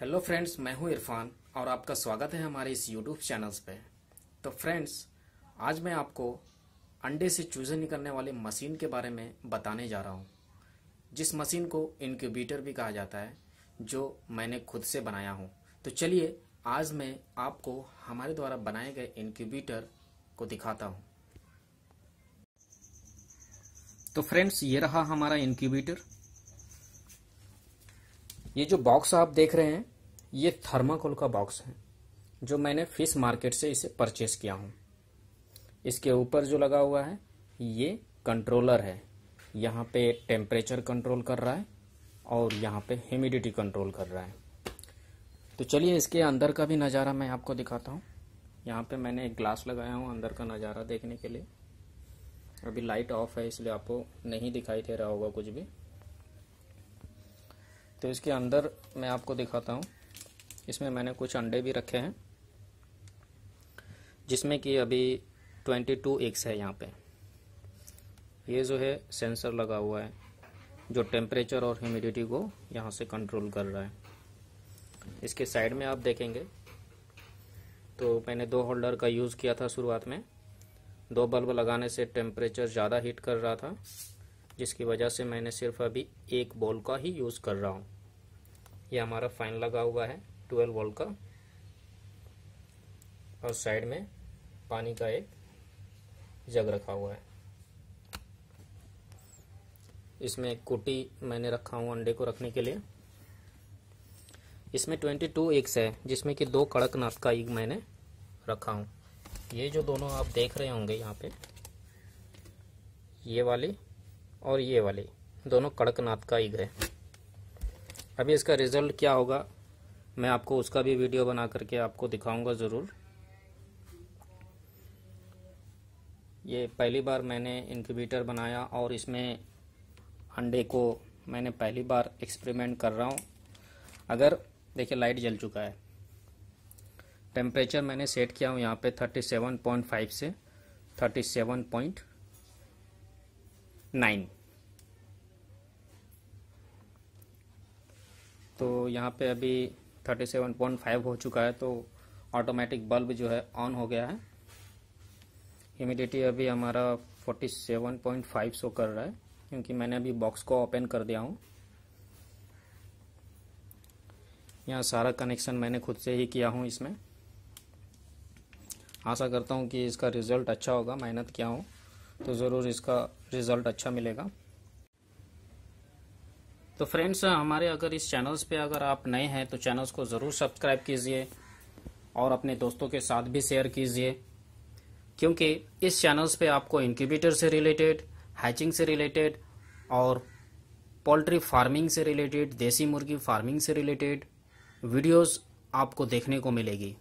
hello friends मैं हूं इरफान और आपका स्वागत है हमारे इस यूट्यूब चैनल्स पे तो फ्रेंड्स आज मैं आपको अंडे से चूजे निकलने वाले मशीन के बारे में बताने जा रहा हूं जिस मशीन को इनक्यूबेटर भी कहा जाता है जो मैंने खुद से बनाया हूं तो चलिए आज मैं आपको हमारे द्वारा बनाए गए इनक्यूबीटर को दिखाता हूँ तो फ्रेंड्स ये रहा हमारा इनक्यूबीटर ये जो बॉक्स आप देख रहे हैं ये थर्माकोल का बॉक्स है जो मैंने फिश मार्केट से इसे परचेस किया हूँ इसके ऊपर जो लगा हुआ है ये कंट्रोलर है यहाँ पे टेम्परेचर कंट्रोल कर रहा है और यहाँ पे ह्यूमिडिटी कंट्रोल कर रहा है तो चलिए इसके अंदर का भी नज़ारा मैं आपको दिखाता हूँ यहाँ पे मैंने एक ग्लास लगाया हूँ अंदर का नज़ारा देखने के लिए अभी लाइट ऑफ है इसलिए आपको नहीं दिखाई दे रहा होगा कुछ भी तो इसके अंदर मैं आपको दिखाता हूँ इसमें मैंने कुछ अंडे भी रखे हैं जिसमें कि अभी ट्वेंटी टू एग्स है यहाँ पे ये जो है सेंसर लगा हुआ है जो टेम्परेचर और ह्यूमिडिटी को यहाँ से कंट्रोल कर रहा है इसके साइड में आप देखेंगे तो मैंने दो होल्डर का यूज़ किया था शुरुआत में दो बल्ब लगाने से टेम्परेचर ज़्यादा हीट कर रहा था जिसकी वजह से मैंने सिर्फ अभी एक बॉल का ही यूज़ कर रहा हूँ ये हमारा फाइन लगा हुआ है ट्वेल्व वोल्ट का और साइड में पानी का एक जग रखा हुआ है इसमें एक कुटी मैंने रखा हूँ अंडे को रखने के लिए इसमें ट्वेंटी टू एग्स है जिसमें कि दो कड़कनाथ का एग मैंने रखा हूँ ये जो दोनों आप देख रहे होंगे यहाँ पे ये वाली और ये वाली दोनों कड़कनाथ का ईग है अभी इसका रिज़ल्ट क्या होगा मैं आपको उसका भी वीडियो बना करके आपको दिखाऊंगा ज़रूर ये पहली बार मैंने इनक्यूबेटर बनाया और इसमें अंडे को मैंने पहली बार एक्सपेरिमेंट कर रहा हूँ अगर देखिए लाइट जल चुका है टेम्परेचर मैंने सेट किया हूँ यहाँ पे 37.5 से 37.9 तो यहाँ पे अभी 37.5 हो चुका है तो ऑटोमेटिक बल्ब जो है ऑन हो गया है ह्यूमिडिटी अभी हमारा 47.5 शो कर रहा है क्योंकि मैंने अभी बॉक्स को ओपन कर दिया हूँ यहाँ सारा कनेक्शन मैंने खुद से ही किया हूँ इसमें आशा करता हूँ कि इसका रिज़ल्ट अच्छा होगा मेहनत किया हूँ तो ज़रूर इसका रिज़ल्ट अच्छा मिलेगा तो फ्रेंड्स हमारे अगर इस चैनल्स पे अगर आप नए हैं तो चैनल्स को ज़रूर सब्सक्राइब कीजिए और अपने दोस्तों के साथ भी शेयर कीजिए क्योंकि इस चैनल्स पे आपको इंक्यूबेटर से रिलेटेड हैचिंग से रिलेटेड और पोल्ट्री फार्मिंग से रिलेटेड देसी मुर्गी फार्मिंग से रिलेटेड वीडियोस आपको देखने को मिलेगी